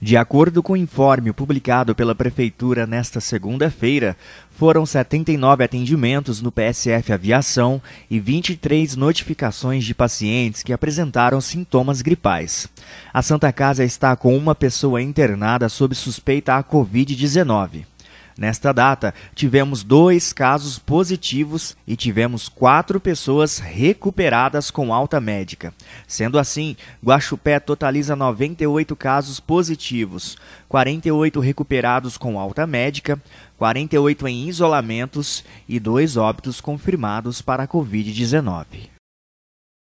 De acordo com o informe publicado pela Prefeitura nesta segunda-feira, foram 79 atendimentos no PSF Aviação e 23 notificações de pacientes que apresentaram sintomas gripais. A Santa Casa está com uma pessoa internada sob suspeita à Covid-19. Nesta data, tivemos dois casos positivos e tivemos quatro pessoas recuperadas com alta médica. Sendo assim, Guaxupé totaliza 98 casos positivos, 48 recuperados com alta médica, 48 em isolamentos e dois óbitos confirmados para a Covid-19.